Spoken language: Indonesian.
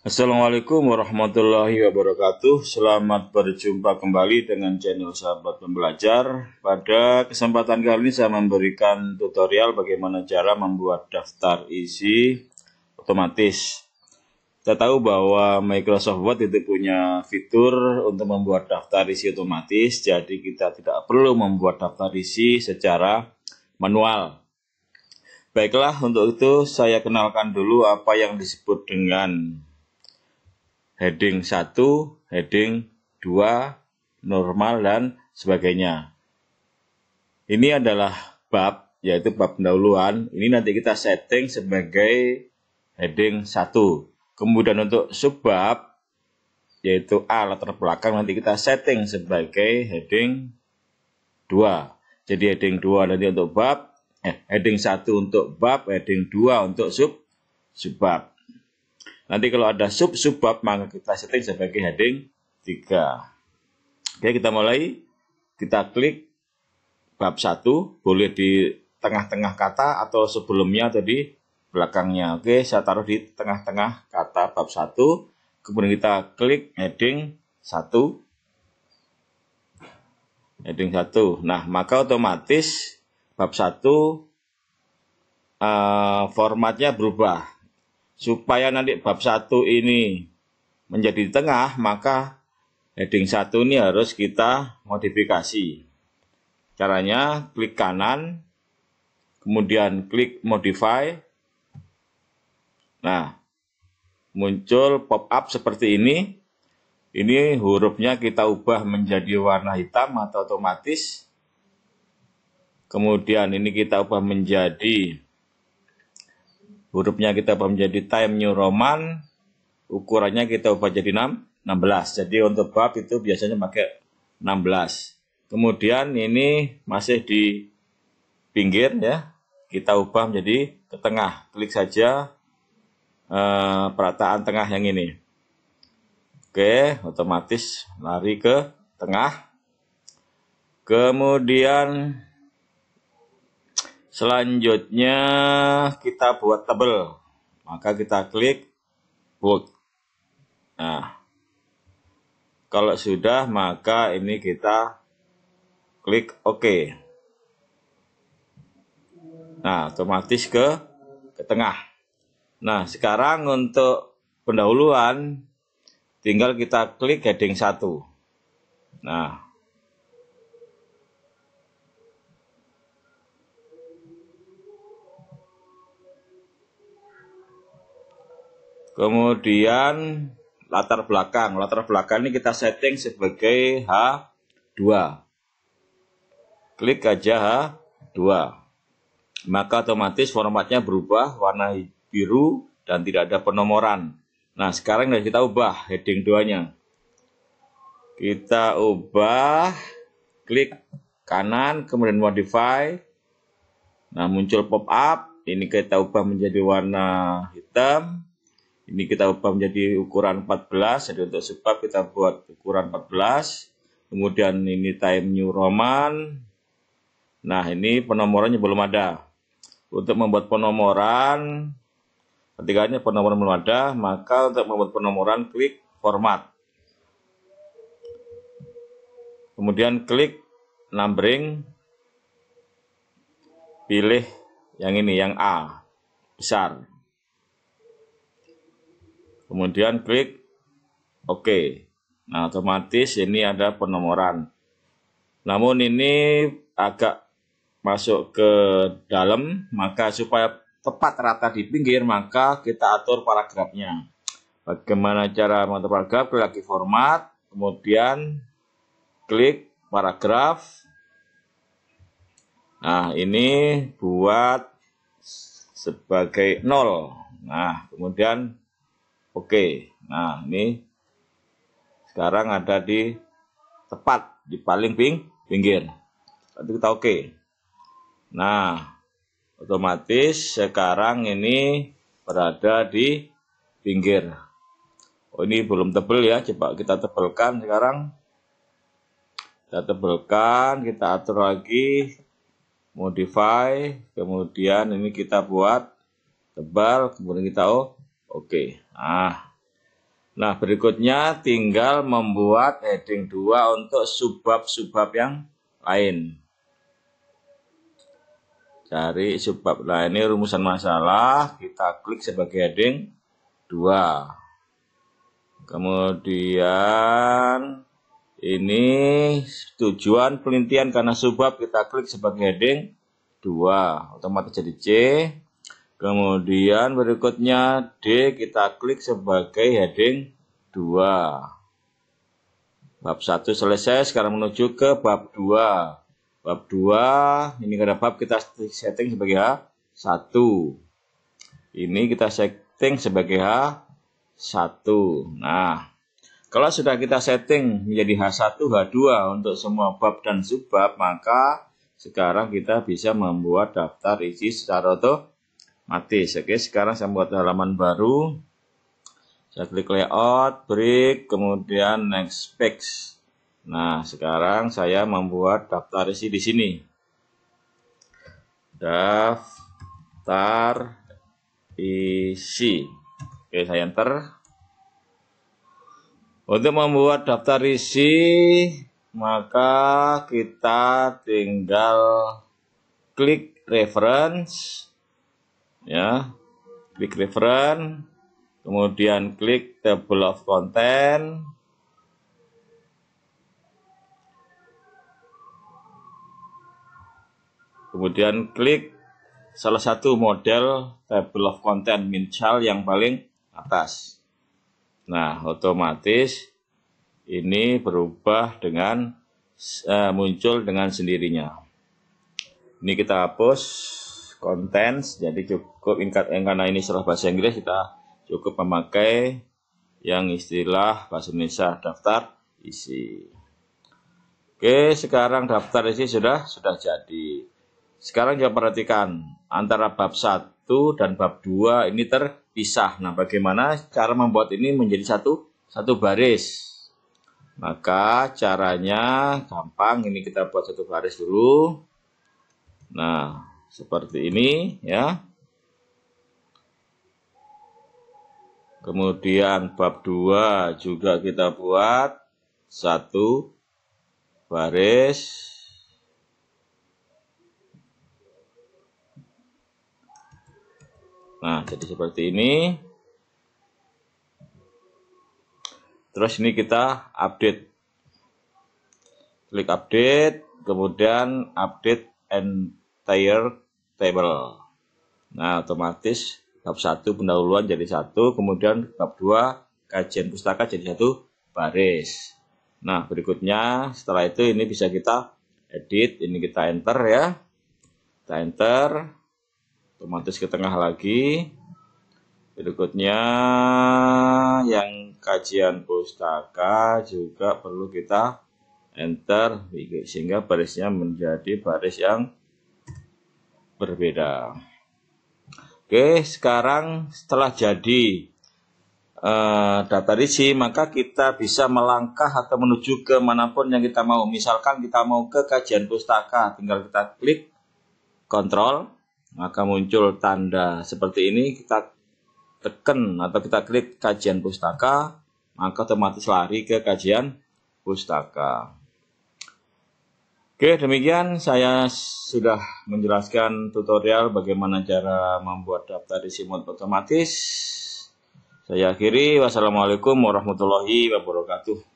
Assalamualaikum warahmatullahi wabarakatuh. Selamat berjumpa kembali dengan channel Sahabat Pembelajar. Pada kesempatan kali ini saya memberikan tutorial bagaimana cara membuat daftar isi otomatis. Kita tahu bahwa Microsoft Word itu punya fitur untuk membuat daftar isi otomatis, jadi kita tidak perlu membuat daftar isi secara manual. Baiklah, untuk itu saya kenalkan dulu apa yang disebut dengan heading 1, heading 2, normal, dan sebagainya. Ini adalah bab, yaitu bab pendahuluan. Ini nanti kita setting sebagai heading 1. Kemudian untuk subbab, yaitu A latar belakang, nanti kita setting sebagai heading 2. Jadi heading 2 nanti untuk bab, eh, heading 1 untuk bab, heading 2 untuk sub, subbab. Nanti kalau ada sub-subbab maka kita setting sebagai heading 3. Oke, kita mulai. Kita klik bab 1, boleh di tengah-tengah kata atau sebelumnya tadi belakangnya. Oke, saya taruh di tengah-tengah kata bab 1. Kemudian kita klik heading 1. Heading 1. Nah, maka otomatis bab 1 uh, eh, formatnya berubah supaya nanti bab satu ini menjadi tengah, maka heading satu ini harus kita modifikasi. Caranya klik kanan, kemudian klik modify. Nah, muncul pop-up seperti ini. Ini hurufnya kita ubah menjadi warna hitam atau otomatis. Kemudian ini kita ubah menjadi Hurufnya kita ubah menjadi Time New Roman. Ukurannya kita ubah jadi 6, 16. Jadi untuk bab itu biasanya pakai 16. Kemudian ini masih di pinggir ya. Kita ubah menjadi ke tengah. Klik saja eh, perataan tengah yang ini. Oke, otomatis lari ke tengah. Kemudian Selanjutnya kita buat tabel. Maka kita klik book. Nah, kalau sudah maka ini kita klik OK. Nah, otomatis ke ke tengah. Nah, sekarang untuk pendahuluan tinggal kita klik heading 1. Nah, Kemudian latar belakang. Latar belakang ini kita setting sebagai H2. Klik aja H2. Maka otomatis formatnya berubah warna biru dan tidak ada penomoran. Nah, sekarang kita ubah heading 2-nya. Kita ubah, klik kanan, kemudian modify. Nah, muncul pop-up. Ini kita ubah menjadi warna hitam. Ini kita ubah menjadi ukuran 14. Jadi untuk sebab kita buat ukuran 14. Kemudian ini time new Roman. Nah ini penomorannya belum ada. Untuk membuat penomoran, ketiganya penomoran belum ada, maka untuk membuat penomoran klik format. Kemudian klik numbering, pilih yang ini, yang A, besar. Kemudian klik OK. Nah, otomatis ini ada penomoran. Namun ini agak masuk ke dalam, maka supaya tepat rata di pinggir, maka kita atur paragrafnya. Bagaimana cara mengatur paragraf? Klik lagi format, kemudian klik paragraf. Nah, ini buat sebagai nol. Nah, kemudian Oke, nah ini sekarang ada di tepat di paling ping, pinggir. Nanti kita oke. Nah, otomatis sekarang ini berada di pinggir. Oh, ini belum tebel ya, coba kita tebelkan sekarang. Kita tebelkan, kita atur lagi modify, kemudian ini kita buat tebal, kemudian kita oh, oke. Okay nah, Nah, berikutnya tinggal membuat heading 2 untuk subbab-subbab yang lain. Cari subbab. Nah, ini rumusan masalah. Kita klik sebagai heading 2. Kemudian ini tujuan penelitian karena subbab kita klik sebagai heading 2. Otomatis jadi C. Kemudian berikutnya D kita klik sebagai heading 2. Bab 1 selesai, sekarang menuju ke bab 2. Bab 2, ini karena bab kita setting sebagai H1. Ini kita setting sebagai H1. Nah, kalau sudah kita setting menjadi H1, H2 untuk semua bab dan subbab, maka sekarang kita bisa membuat daftar isi secara otomatis otomatis. Oke, sekarang saya buat halaman baru. Saya klik layout, break, kemudian next page. Nah, sekarang saya membuat daftar isi di sini. Daftar isi. Oke, saya enter. Untuk membuat daftar isi, maka kita tinggal klik reference ya klik referen, kemudian klik table of content kemudian klik salah satu model table of content mincal yang paling atas nah otomatis ini berubah dengan uh, muncul dengan sendirinya ini kita hapus contents jadi cukup ingkat yang eh, karena ini setelah bahasa Inggris kita cukup memakai yang istilah bahasa Indonesia daftar isi oke sekarang daftar isi sudah sudah jadi sekarang coba perhatikan antara bab 1 dan bab 2 ini terpisah nah bagaimana cara membuat ini menjadi satu satu baris maka caranya gampang ini kita buat satu baris dulu nah seperti ini ya. Kemudian bab 2 juga kita buat satu baris Nah, jadi seperti ini. Terus ini kita update. Klik update, kemudian update and tier table. Nah, otomatis bab 1 pendahuluan jadi satu, kemudian bab 2 kajian pustaka jadi satu baris. Nah, berikutnya setelah itu ini bisa kita edit, ini kita enter ya. Kita enter, otomatis ke tengah lagi. Berikutnya yang kajian pustaka juga perlu kita enter sehingga barisnya menjadi baris yang berbeda. Oke, sekarang setelah jadi uh, data risi, maka kita bisa melangkah atau menuju ke manapun yang kita mau. Misalkan kita mau ke kajian pustaka, tinggal kita klik kontrol, maka muncul tanda seperti ini. Kita tekan atau kita klik kajian pustaka, maka otomatis lari ke kajian pustaka. Oke, demikian saya sudah menjelaskan tutorial bagaimana cara membuat daftar isi mode otomatis. Saya akhiri, wassalamualaikum warahmatullahi wabarakatuh.